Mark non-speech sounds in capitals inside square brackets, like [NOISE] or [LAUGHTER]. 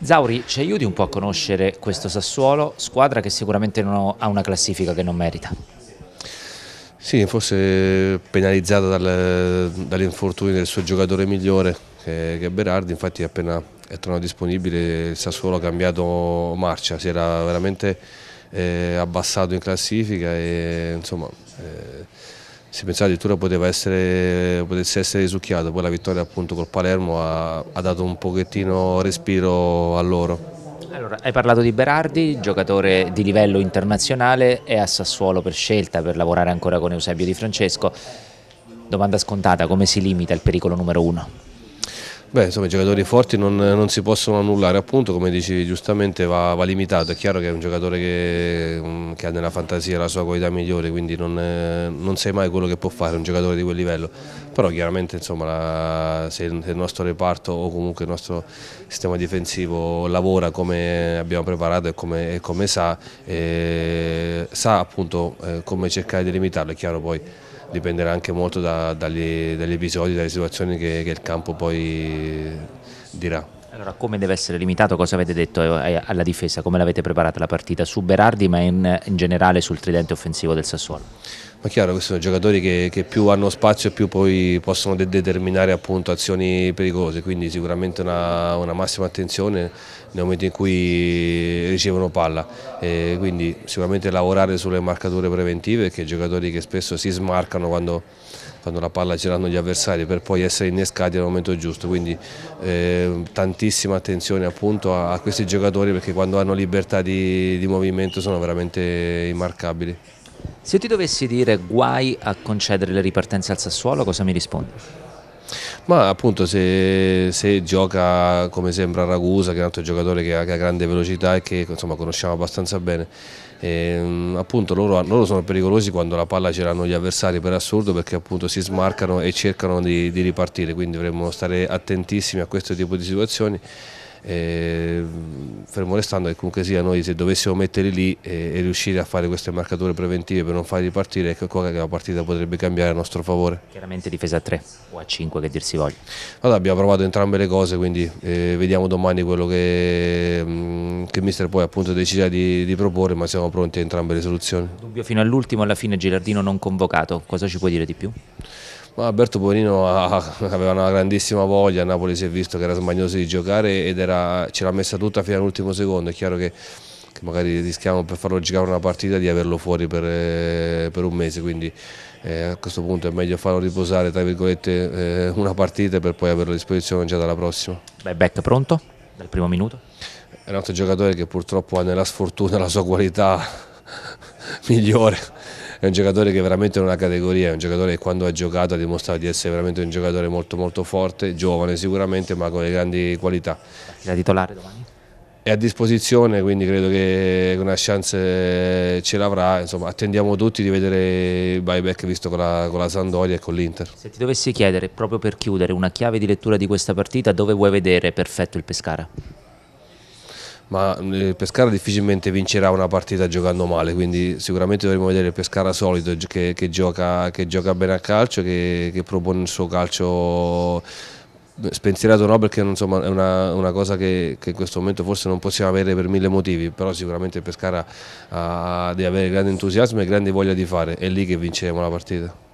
Zauri, ci aiuti un po' a conoscere questo Sassuolo, squadra che sicuramente ho, ha una classifica che non merita. Sì, forse penalizzata dal, dall'infortunio del suo giocatore migliore, che, che è Berardi, infatti appena è tornato disponibile il Sassuolo ha cambiato marcia, si era veramente eh, abbassato in classifica e insomma... Eh, si pensava addirittura essere, potesse essere risucchiato, poi la vittoria appunto col Palermo ha, ha dato un pochettino respiro a loro. Allora, hai parlato di Berardi, giocatore di livello internazionale, è a Sassuolo per scelta per lavorare ancora con Eusebio Di Francesco. Domanda scontata, come si limita il pericolo numero uno? Beh, insomma, i giocatori forti non, non, si possono annullare, appunto, come dici giustamente va, va limitato, è chiaro che è un giocatore che, mm, che, ha nella fantasia la sua qualità migliore, quindi non, eh, non, sai mai quello che può fare un giocatore di quel livello, però chiaramente insomma, la, se il nostro reparto o comunque il nostro sistema difensivo lavora come abbiamo preparato e come, e come sa, e eh, sa appunto eh, come cercare di limitarlo, è chiaro poi dipenderà anche molto da, dagli, dagli, episodi, dalle situazioni che, che il campo poi dirà. Allora, come deve essere limitato? Cosa avete detto eh, alla difesa? Come l'avete preparata la partita su Berardi, ma in, in, generale sul tridente offensivo del Sassuolo? Ma chiaro, questi sono giocatori che, che più hanno spazio e più poi possono de determinare appunto, azioni pericolose, quindi sicuramente una, una, massima attenzione nel momento in cui ricevono palla. E quindi sicuramente lavorare sulle marcature preventive, che giocatori che spesso si smarcano quando quando la palla girano gli avversari per poi essere innescati al momento giusto, quindi eh, tantissima attenzione appunto a, a, questi giocatori perché quando hanno libertà di, di movimento sono veramente immarcabili. Se ti dovessi dire guai a concedere le ripartenze al Sassuolo, cosa mi rispondi? Ma appunto se, se, gioca come sembra Ragusa, che è un altro giocatore che ha, che ha grande velocità e che insomma, conosciamo abbastanza bene, e, ehm, appunto loro, loro, sono pericolosi quando la palla ce l'hanno gli avversari per assurdo perché appunto si smarcano e cercano di, di ripartire, quindi dovremmo stare attentissimi a questo tipo di situazioni eh, fermo restando che comunque sia noi se dovessimo metterli lì e, eh, e, riuscire a fare queste marcature preventive per non farli partire, ecco che la partita potrebbe cambiare a nostro favore. Chiaramente difesa a 3 o a 5 che dir si voglia. Allora, abbiamo provato entrambe le cose, quindi eh, vediamo domani quello che, mh, mm, che mister poi appunto deciderà di, di, proporre, ma siamo pronti a entrambe le soluzioni. Dubbio fino all'ultimo, alla fine Gilardino non convocato, cosa ci puoi dire di più? Ma Alberto Bonino [LAUGHS] aveva una grandissima voglia, a Napoli si è visto che era smagnoso di giocare ed era, ce l'ha messa tutta fino all'ultimo secondo, è chiaro che, che, magari rischiamo per farlo giocare una partita di averlo fuori per, eh, per un mese, quindi eh, a questo punto è meglio farlo riposare eh, una partita per poi averlo a disposizione già dalla prossima. Beh, Beck pronto dal primo minuto? È un altro giocatore che purtroppo ha nella sfortuna la sua qualità [LAUGHS] migliore è un giocatore che veramente non ha categoria, è un giocatore che quando ha giocato ha dimostrato di essere veramente un giocatore molto molto forte, giovane sicuramente ma con le grandi qualità. La titolare domani? È a disposizione quindi credo che una chance ce l'avrà, insomma attendiamo tutti di vedere il buyback visto con la, con la Sandoria e con l'Inter. Se ti dovessi chiedere proprio per chiudere una chiave di lettura di questa partita dove vuoi vedere perfetto il Pescara? ma il mm, eh, Pescara difficilmente vincerà una partita giocando male, quindi sicuramente dovremo vedere il Pescara solito che, che, gioca, che gioca, bene a calcio, che, che propone il suo calcio spensierato no perché insomma, è una, una cosa che, che, in questo momento forse non possiamo avere per mille motivi, però sicuramente il Pescara ha, deve avere grande entusiasmo e grande voglia di fare, è lì che vinceremo la partita.